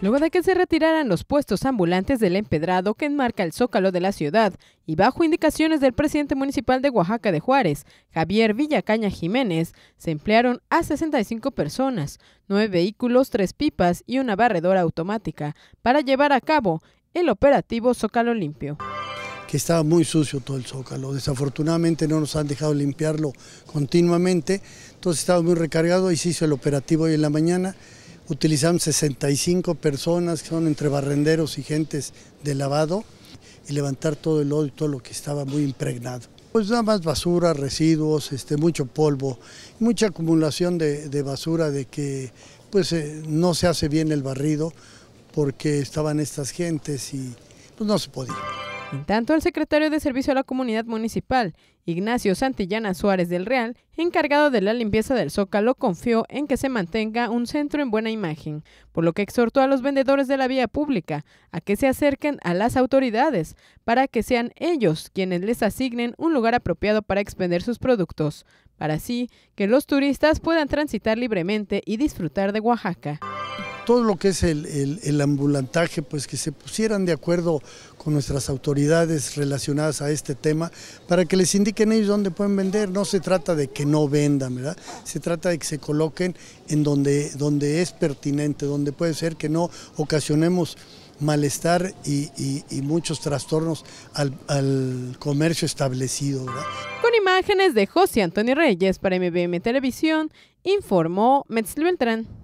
Luego de que se retiraran los puestos ambulantes del empedrado que enmarca el zócalo de la ciudad y bajo indicaciones del presidente municipal de Oaxaca de Juárez, Javier Villacaña Jiménez, se emplearon a 65 personas, nueve vehículos, tres pipas y una barredora automática para llevar a cabo el operativo Zócalo Limpio que estaba muy sucio todo el zócalo. Desafortunadamente no nos han dejado limpiarlo continuamente, entonces estaba muy recargado y se hizo el operativo hoy en la mañana utilizamos 65 personas que son entre barrenderos y gentes de lavado y levantar todo el lodo y todo lo que estaba muy impregnado. Pues nada más basura, residuos, este, mucho polvo, mucha acumulación de, basura de que pues eh, no se hace bien el barrido porque estaban estas gentes y pues, no se podía. En tanto, el secretario de Servicio a la Comunidad Municipal, Ignacio Santillana Suárez del Real, encargado de la limpieza del Zócalo, confió en que se mantenga un centro en buena imagen, por lo que exhortó a los vendedores de la vía pública a que se acerquen a las autoridades para que sean ellos quienes les asignen un lugar apropiado para expender sus productos, para así que los turistas puedan transitar libremente y disfrutar de Oaxaca todo lo que es el, ambulantaje, pues que se pusieran de acuerdo con nuestras autoridades relacionadas a este tema para que les indiquen ellos dónde pueden vender. No se trata de que no vendan, ¿verdad? Se trata de que se coloquen en donde, donde es pertinente, donde puede ser que no ocasionemos malestar y, muchos trastornos al, al comercio establecido. ¿verdad? Con imágenes de José Antonio Reyes para MBM Televisión, informó Metzl Beltrán.